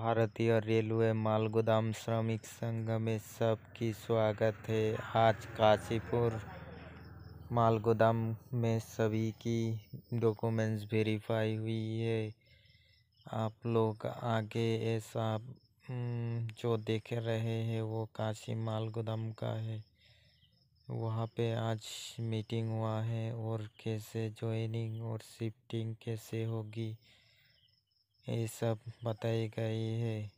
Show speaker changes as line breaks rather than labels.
भारतीय रेलवे माल गोदाम श्रमिक संघ में सबकी स्वागत है आज काशीपुर माल गोदाम में सभी की डॉक्यूमेंट्स वेरीफाई हुई है आप लोग आगे ऐसा हम्म, जो देख रहे हैं वो काशी माल गोदाम का है वहाँ पे आज मीटिंग हुआ है और कैसे ज्वाइनिंग और शिफ्टिंग कैसे होगी ये सब बताई गई है।